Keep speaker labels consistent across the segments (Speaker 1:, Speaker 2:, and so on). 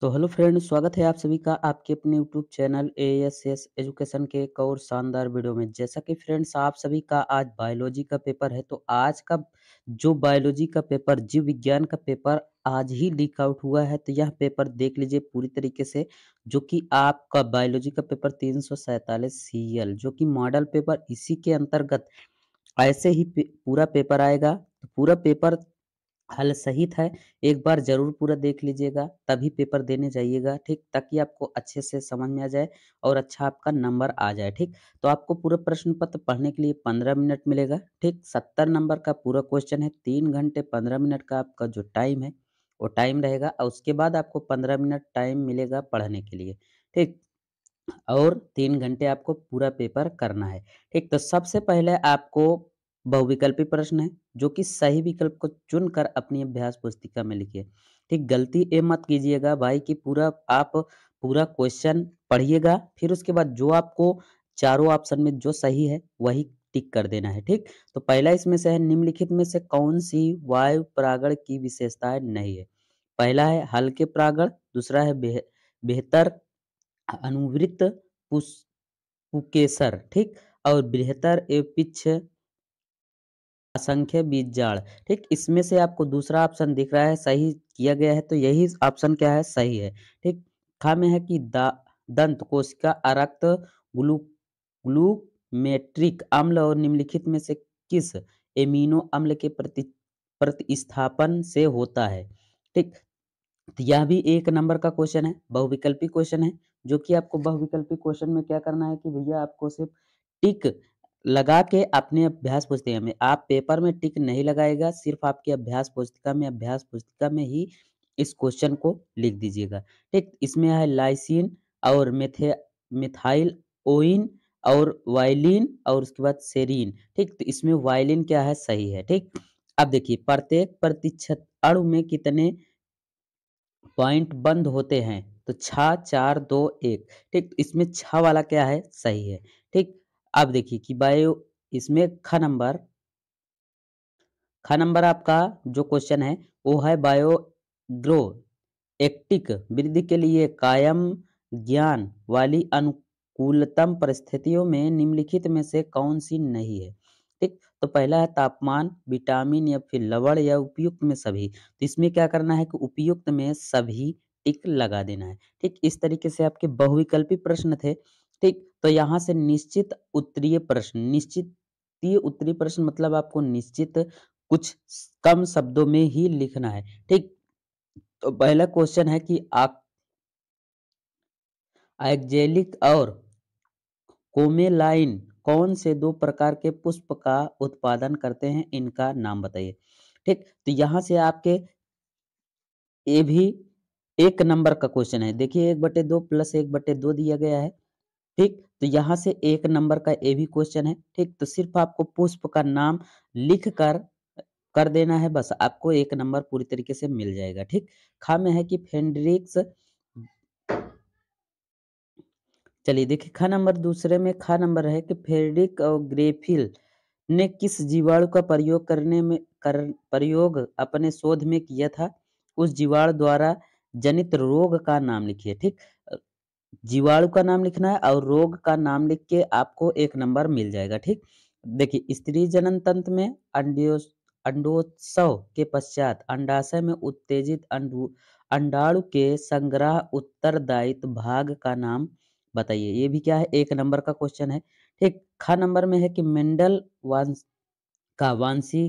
Speaker 1: तो hello friends स्वागत है आप सभी का आपके अपने YouTube channel A S S education के एक और शानदार वीडियो में जैसा कि फ्रेंड्स आप सभी का आज बायोलॉजी का पेपर है तो आज का जो बायोलॉजी का पेपर जीव विज्ञान का पेपर आज ही लीक आउट हुआ है तो यह पेपर देख लीजिए पूरी तरीके से जो कि आपका बायोलॉजी का पेपर तीन सौ जो कि मॉडल पेपर इसी के अंतर्गत ऐसे ही पे, पूरा पेपर आएगा तो पूरा पेपर हल सहित है एक बार जरूर पूरा देख लीजिएगा तभी पेपर देने जाइएगा ठीक ताकि आपको अच्छे से समझ में आ जाए और अच्छा आपका नंबर आ जाए ठीक तो आपको पूरा प्रश्न पत्र पढ़ने के लिए पंद्रह मिनट मिलेगा ठीक सत्तर नंबर का पूरा क्वेश्चन है तीन घंटे पंद्रह मिनट का आपका जो टाइम है वो टाइम रहेगा और उसके बाद आपको पंद्रह मिनट टाइम मिलेगा पढ़ने के लिए ठीक और तीन घंटे आपको पूरा पेपर करना है ठीक तो सबसे पहले आपको बहुविकल्पी प्रश्न है जो कि सही विकल्प को चुनकर अपनी अभ्यास पुस्तिका में लिखिए ठीक गलती ये मत कीजिएगा भाई कि पूरा आप पूरा क्वेश्चन पढ़िएगा फिर उसके बाद जो आपको चारों ऑप्शन में जो सही है वही टिक कर देना है ठीक तो पहला इसमें से है निम्नलिखित में से कौन सी वायु परागण की विशेषता नहीं है पहला है हल्के परागण दूसरा है बेहतर भे, अनुवृत्त पुकेसर ठीक और बेहतर एपिक्ष असंख्य बीज जाड़ ठीक इसमें से आपको दूसरा ऑप्शन दिख रहा है सही किया गया है तो यही ऑप्शन क्या है सही है ठीक खा में है कि दंत कोशिका अरक्त ग्लू ग्लूमेट्रिक अम्ल और निम्नलिखित में से किस एमिनो अम्ल के प्रति प्रतिस्थापन से होता है ठीक तो यह भी एक नंबर का क्वेश्चन है बहुविकल्पी क्वेश्चन है जो कि आपको बहुविकल्पी क्वेश्चन में क्या करना है कि भैया आपको सिर्फ टिक लगा के अपने अभ्यास पुस्तिका में आप पेपर में टिक नहीं लगाएगा सिर्फ आपके अभ्यास पुस्तिका में अभ्यास पुस्तिका में ही इस क्वेश्चन को लिख दीजिएगा ठीक इसमें है लाइसिन और मेथे मिथाइल ओइन और वायलिन और उसके बाद सेरीन ठीक तो इसमें वायलिन क्या है सही है ठीक अब देखिए प्रत्येक प्रतिशत अणु में कितने पॉइंट बंद होते हैं तो छ चार दो एक ठीक तो इसमें छ वाला क्या है सही है ठीक अब देखिए कि बायो इसमें ख नंबर ख नंबर आपका जो क्वेश्चन है वो है बायो ग्रो एक्टिक वृद्धि के लिए कायम ज्ञान वाली अनुकूलतम परिस्थितियों में निम्नलिखित में से कौन सी नहीं है ठीक तो पहला है तापमान विटामिन या फिर लवण या उपयुक्त में सभी तो इसमें क्या करना है कि उपयुक्त में सभी टिक लगा देना है ठीक इस तरीके से आपके बहुविकल्पी प्रश्न थे ठीक तो यहाँ से निश्चित उत्तरीय प्रश्न निश्चित उत्तरीय प्रश्न मतलब आपको निश्चित कुछ कम शब्दों में ही लिखना है ठीक तो पहला क्वेश्चन है कि आप एक्जेलिक और कोमेलाइन कौन से दो प्रकार के पुष्प का उत्पादन करते हैं इनका नाम बताइए ठीक तो यहां से आपके ये भी एक नंबर का क्वेश्चन है देखिए एक बटे दो प्लस एक बटे दो दिया गया है ठीक तो यहाँ से एक नंबर का ए भी क्वेश्चन है ठीक तो सिर्फ आपको पुष्प का नाम लिख कर कर देना है बस आपको एक नंबर पूरी तरीके से मिल जाएगा ठीक खा में है कि फेंड्रिक्स चलिए देखिए खा नंबर दूसरे में खा नंबर है कि फेडरिक और ग्रेफिल ने किस जीवाणु का प्रयोग करने में कर प्रयोग अपने शोध में किया था उस जीवाणु द्वारा जनित रोग का नाम लिखिए ठीक जीवाणु का नाम लिखना है और रोग का नाम लिख के आपको एक नंबर मिल जाएगा ठीक देखिए स्त्री जनन तंत्र में अंडियो अंडोत्सव के पश्चात अंडाशय में उत्तेजित अंडाणु के संग्रह उत्तरदायित्व भाग का नाम बताइए ये भी क्या है एक नंबर का क्वेश्चन है ठीक खा नंबर में है कि मेंडल वंश का वंशी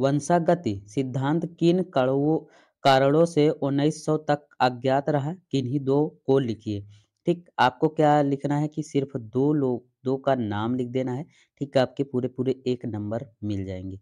Speaker 1: वंशागति सिद्धांत किन कड़वों कारणों से 1900 तक अज्ञात रहा किन्हीं दो को लिखिए ठीक आपको क्या लिखना है कि सिर्फ दो लोग दो का नाम लिख देना है ठीक आपके पूरे पूरे एक नंबर मिल जाएंगे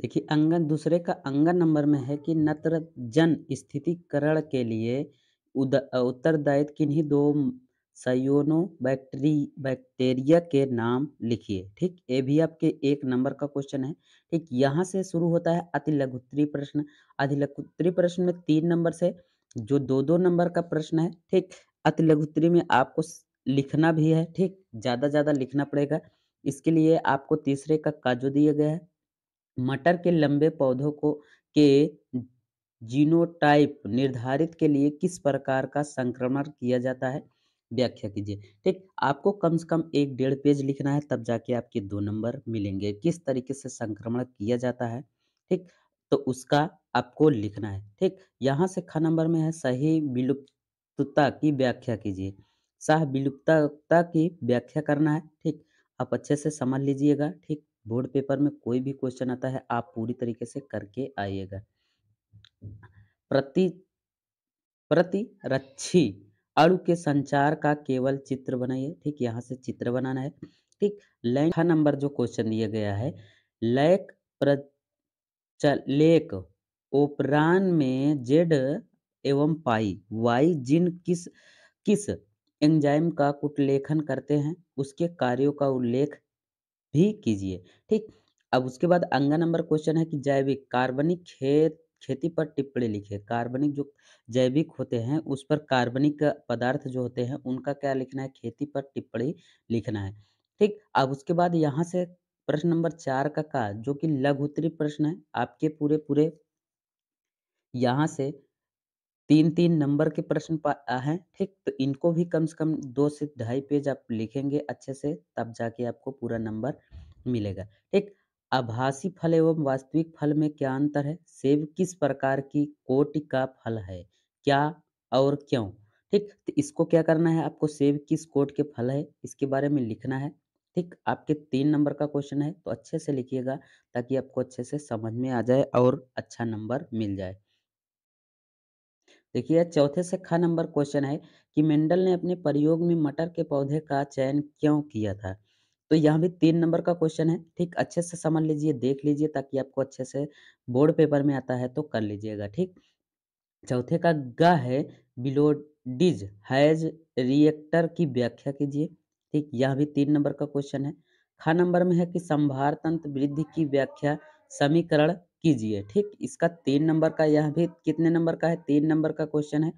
Speaker 1: देखिए अंगन दूसरे का अंगन नंबर में है कि नत्र जन स्थितिकरण के लिए उत्तरदायित्व किन्हीं दो सयोनोबैक्टरी बैक्टेरिया के नाम लिखिए ठीक ये भी आपके एक नंबर का क्वेश्चन है ठीक यहाँ से शुरू होता है अति लघुत्तरी प्रश्न अति लघुत्तरी प्रश्न में तीन नंबर से जो दो दो नंबर का प्रश्न है ठीक अति लघुत्तरी में आपको लिखना भी है ठीक ज़्यादा ज़्यादा लिखना पड़ेगा इसके लिए आपको तीसरे का काजू दिया गया है मटर के लंबे पौधों को के जीनोटाइप निर्धारित के लिए किस प्रकार का संक्रमण किया जाता है व्याख्या कीजिए ठीक आपको कम से कम एक डेढ़ पेज लिखना है तब जाके आपके दो नंबर मिलेंगे किस तरीके से संक्रमण किया जाता है ठीक तो उसका आपको लिखना है ठीक यहाँ से ख नंबर में है सही विलुप्तता की व्याख्या कीजिए सह विलुप्तता की व्याख्या करना है ठीक आप अच्छे से समझ लीजिएगा ठीक बोर्ड पेपर में कोई भी क्वेश्चन आता है आप पूरी तरीके से करके आइएगा प्रति प्रतिरक्षी अणु के संचार का केवल चित्र बनाइए ठीक यहाँ से चित्र बनाना है ठीक लैंग नंबर जो क्वेश्चन दिया गया है लैक लेक ओपरान में जेड एवं पाई वाई जिन किस किस एंजाइम का कुटलेखन करते हैं उसके कार्यों का उल्लेख भी कीजिए ठीक अब उसके बाद अंगा नंबर क्वेश्चन है कि जैविक कार्बनिक खेत खेती पर टिप्पणी लिखे कार्बनिक जो जैविक होते हैं उस पर कार्बनिक पदार्थ जो होते हैं उनका क्या लिखना है खेती पर टिप्पणी लिखना है ठीक अब उसके बाद यहाँ से प्रश्न नंबर चार का का जो कि लघु उत्तरी प्रश्न है आपके पूरे पूरे यहाँ से तीन तीन नंबर के प्रश्न हैं ठीक तो इनको भी कम से कम दो से ढाई पेज आप लिखेंगे अच्छे से तब जाके आपको पूरा नंबर मिलेगा ठीक आभासी फल एवं वास्तविक फल में क्या अंतर है सेब किस प्रकार की कोटि का फल है क्या और क्यों ठीक तो इसको क्या करना है आपको सेब किस कोट के फल है इसके बारे में लिखना है ठीक आपके तीन नंबर का क्वेश्चन है तो अच्छे से लिखिएगा ताकि आपको अच्छे से समझ में आ जाए और अच्छा नंबर मिल जाए देखिए चौथे से खा नंबर क्वेश्चन है कि मेंडल ने अपने प्रयोग में मटर के पौधे का चयन क्यों किया था तो यहाँ भी तीन नंबर का क्वेश्चन है ठीक अच्छे से समझ लीजिए देख लीजिए ताकि आपको अच्छे से बोर्ड पेपर में आता है तो कर लीजिएगा ठीक चौथे का ग है डिज हैज रिएक्टर की व्याख्या कीजिए ठीक यह भी तीन नंबर का क्वेश्चन है ख नंबर में है कि संभार तंत्र वृद्धि की व्याख्या समीकरण कीजिए ठीक इसका तीन नंबर का यह भी कितने नंबर का है तीन नंबर का क्वेश्चन है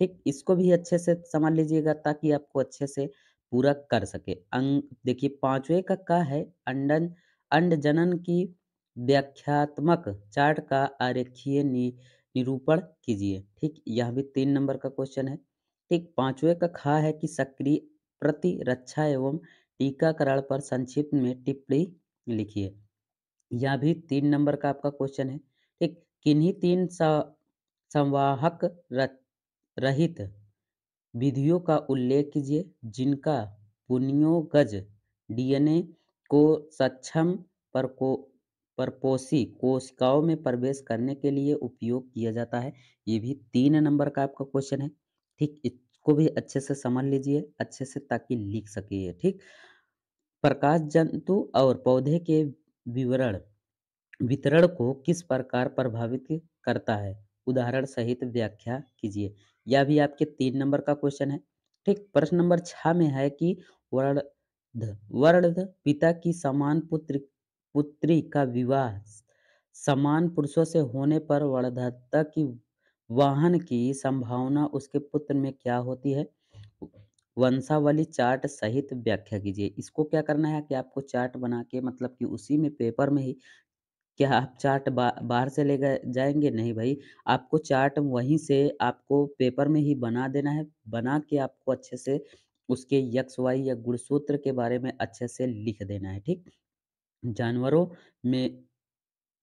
Speaker 1: ठीक इसको भी अच्छे से समझ लीजिएगा ताकि आपको अच्छे से पूरा कर सके अंग देखिए पांचवे का का है अंडन अंड जनन की व्याख्यात्मक चार्ट का आरेखीय नि, निरूपण कीजिए ठीक यह भी तीन नंबर का क्वेश्चन है ठीक पांचवे का खा है कि सक्रिय प्रतिरक्षा एवं टीकाकरण पर संक्षिप्त में टिप्पणी लिखिए यह भी तीन नंबर का आपका क्वेश्चन है ठीक किन्हीं तीन संवाहक रहित विधियों का उल्लेख कीजिए जिनका पुनियोगज डीएनए को सक्षम परको परपोषी कोशिकाओं में प्रवेश करने के लिए उपयोग किया जाता है ये भी तीन नंबर का आपका क्वेश्चन है ठीक इसको भी अच्छे से समझ लीजिए अच्छे से ताकि लिख सके ठीक प्रकाश जंतु और पौधे के विवरण वितरण को किस प्रकार प्रभावित करता है उदाहरण सहित व्याख्या कीजिए यह भी आपके तीन नंबर का क्वेश्चन है ठीक प्रश्न नंबर छ में है कि वर्ध वर्ध पिता की समान पुत्र पुत्री का विवाह समान पुरुषों से होने पर वर्धत्ता की वाहन की संभावना उसके पुत्र में क्या होती है वंशावली चार्ट सहित व्याख्या कीजिए इसको क्या करना है कि आपको चार्ट बना के मतलब कि उसी में पेपर में ही क्या हाँ, आप चार्ट बा, बाहर से ले गए जाएंगे नहीं भाई आपको चार्ट वहीं से आपको पेपर में ही बना देना है बना के आपको अच्छे से उसके यक्ष वाई या गुणसूत्र के बारे में अच्छे से लिख देना है ठीक जानवरों में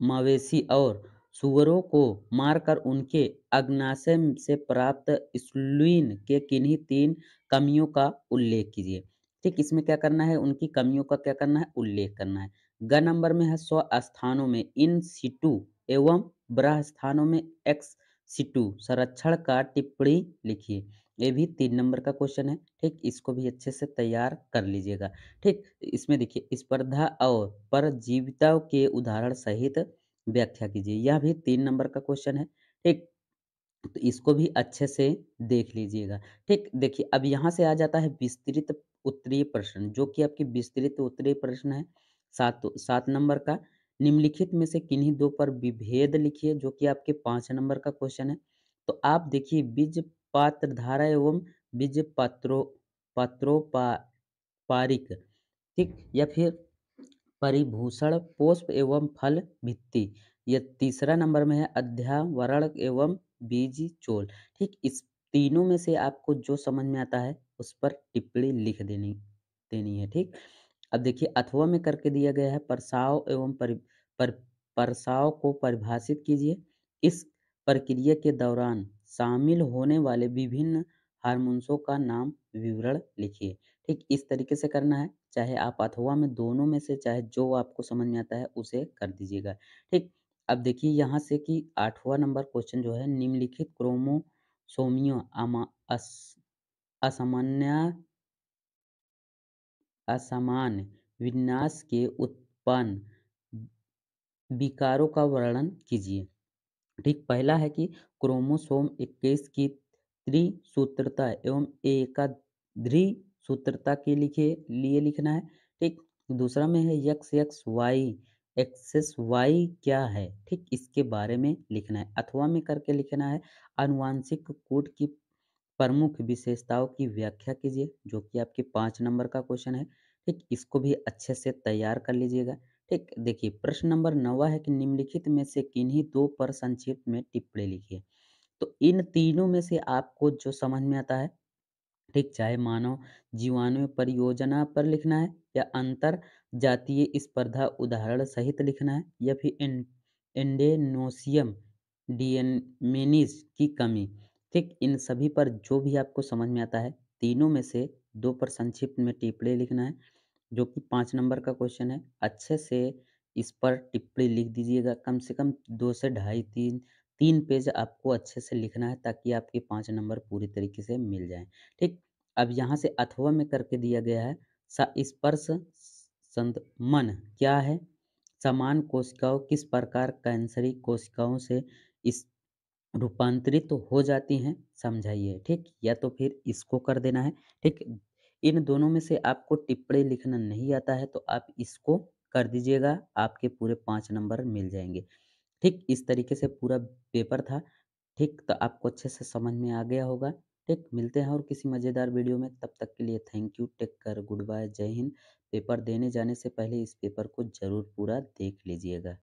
Speaker 1: मवेशी और सुअरों को मारकर उनके अग्नाशय से प्राप्त स्लुइन के किन्हीं तीन कमियों का उल्लेख कीजिए ठीक इसमें क्या करना है उनकी कमियों का क्या करना है उल्लेख करना है ग नंबर में है स्व स्थानों में इन टू एवं ब्रह स्थानों में एक्स सिटू संरक्षण का टिप्पणी लिखिए ये भी तीन नंबर का क्वेश्चन है ठीक इसको भी अच्छे से तैयार कर लीजिएगा ठीक इसमें देखिए स्पर्धा और परजीविताओं के उदाहरण सहित व्याख्या कीजिए यह भी तीन नंबर का क्वेश्चन है ठीक तो इसको भी अच्छे से देख लीजिएगा ठीक देखिए अब यहाँ से आ जाता है विस्तृत उत्तरीय प्रश्न जो कि आपकी विस्तृत उत्तरीय प्रश्न है सात सात नंबर का निम्नलिखित में से किन्हीं दो पर विभेद लिखिए जो कि आपके पाँच नंबर का क्वेश्चन है तो आप देखिए बीज पात्र धारा एवं बीज पात्रो पारिक ठीक या फिर परिभूषण पुष्प एवं फल भित्ति यह तीसरा नंबर में है अध्यावरण एवं बीज चोल ठीक इस तीनों में से आपको जो समझ में आता है उस पर टिप्पणी लिख देनी देनी है ठीक अब देखिए अथवा में करके दिया गया है प्रसाव एवं पर, पर, प्रसाव को परिभाषित कीजिए इस प्रक्रिया के दौरान शामिल होने वाले विभिन्न हारमोन्सों का नाम विवरण लिखिए ठीक इस तरीके से करना है चाहे आप अथवा में दोनों में से चाहे जो आपको समझ में आता है उसे कर दीजिएगा ठीक अब देखिए यहाँ से कि आठवां नंबर क्वेश्चन जो है निम्नलिखित क्रोमोसोमियों असामान्य असमान विन्यास के उत्पन्न विकारों का वर्णन कीजिए ठीक पहला है कि क्रोमोसोम 21 की त्रिसूत्रता एवं एकाध्री सूत्रता के लिखे लिए लिखना है ठीक दूसरा में है x x y axis y क्या है ठीक इसके बारे में लिखना है अथवा में करके लिखना है अनुवांशिक कोड की प्रमुख विशेषताओं की व्याख्या कीजिए जो कि आपके पाँच नंबर का क्वेश्चन है ठीक इसको भी अच्छे से तैयार कर लीजिएगा ठीक देखिए प्रश्न नंबर नवा है कि निम्नलिखित में से किन्हीं दो पर संक्षिप्त में टिप्पणी लिखिए तो इन तीनों में से आपको जो समझ में आता है ठीक चाहे मानव जीवाणु परियोजना पर लिखना है या अंतर जातीय स्पर्धा उदाहरण सहित लिखना है या फिर एंडेनोसियम डीएनमेनिस की कमी ठीक इन सभी पर जो भी आपको समझ में आता है तीनों में से दो पर संक्षिप्त में टिप्पणी लिखना है जो कि पाँच नंबर का क्वेश्चन है अच्छे से इस पर टिप्पणी लिख दीजिएगा कम से कम दो से ढाई तीन तीन पेज आपको अच्छे से लिखना है ताकि आपके पाँच नंबर पूरी तरीके से मिल जाए ठीक अब यहाँ से अथवा में करके दिया गया है स्पर्श संत मन क्या है समान कोशिकाओं किस प्रकार कैंसरी कोशिकाओं से इस रूपांतरित तो हो जाती हैं समझाइए ठीक या तो फिर इसको कर देना है ठीक इन दोनों में से आपको टिप्पणी लिखना नहीं आता है तो आप इसको कर दीजिएगा आपके पूरे पाँच नंबर मिल जाएंगे ठीक इस तरीके से पूरा पेपर था ठीक तो आपको अच्छे से समझ में आ गया होगा ठीक मिलते हैं और किसी मज़ेदार वीडियो में तब तक के लिए thank you take care goodbye Jai Hind paper देने जाने से पहले इस पेपर को ज़रूर पूरा देख लीजिएगा